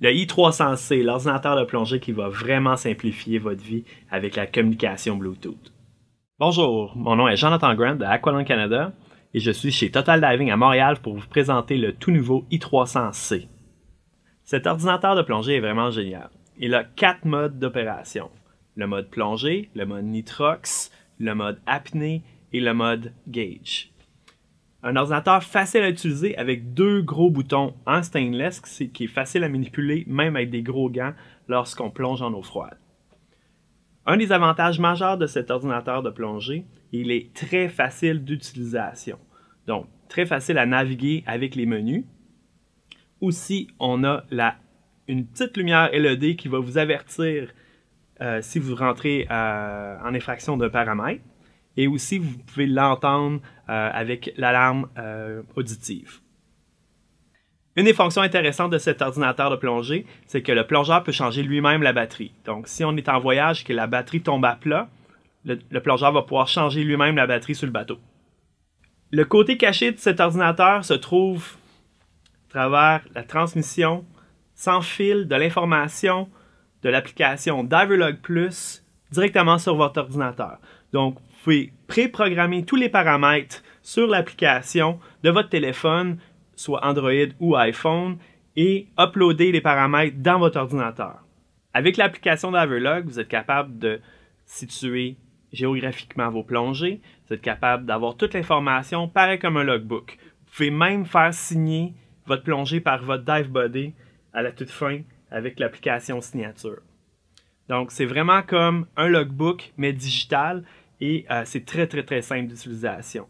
Le i300C, l'ordinateur de plongée qui va vraiment simplifier votre vie avec la communication Bluetooth. Bonjour, mon nom est Jonathan Grant de Aqualon Canada et je suis chez Total Diving à Montréal pour vous présenter le tout nouveau i300C. Cet ordinateur de plongée est vraiment génial. Il a quatre modes d'opération. Le mode plongée, le mode nitrox, le mode apnée et le mode gauge un ordinateur facile à utiliser avec deux gros boutons en stainless qui est facile à manipuler même avec des gros gants lorsqu'on plonge en eau froide. Un des avantages majeurs de cet ordinateur de plongée, il est très facile d'utilisation. Donc, très facile à naviguer avec les menus. Aussi, on a la, une petite lumière LED qui va vous avertir euh, si vous rentrez euh, en infraction d'un paramètre et aussi vous pouvez l'entendre euh, avec l'alarme euh, auditive. Une des fonctions intéressantes de cet ordinateur de plongée, c'est que le plongeur peut changer lui-même la batterie. Donc, si on est en voyage et que la batterie tombe à plat, le, le plongeur va pouvoir changer lui-même la batterie sur le bateau. Le côté caché de cet ordinateur se trouve à travers la transmission sans fil de l'information de l'application Diverlog Plus directement sur votre ordinateur. Donc, vous pouvez pré-programmer tous les paramètres sur l'application de votre téléphone, soit Android ou iPhone, et uploader les paramètres dans votre ordinateur. Avec l'application d'Averlog, vous êtes capable de situer géographiquement vos plongées, vous êtes capable d'avoir toute l'information, pareil comme un logbook. Vous pouvez même faire signer votre plongée par votre dive body à la toute fin avec l'application signature. Donc, c'est vraiment comme un logbook, mais digital, et euh, c'est très, très, très simple d'utilisation.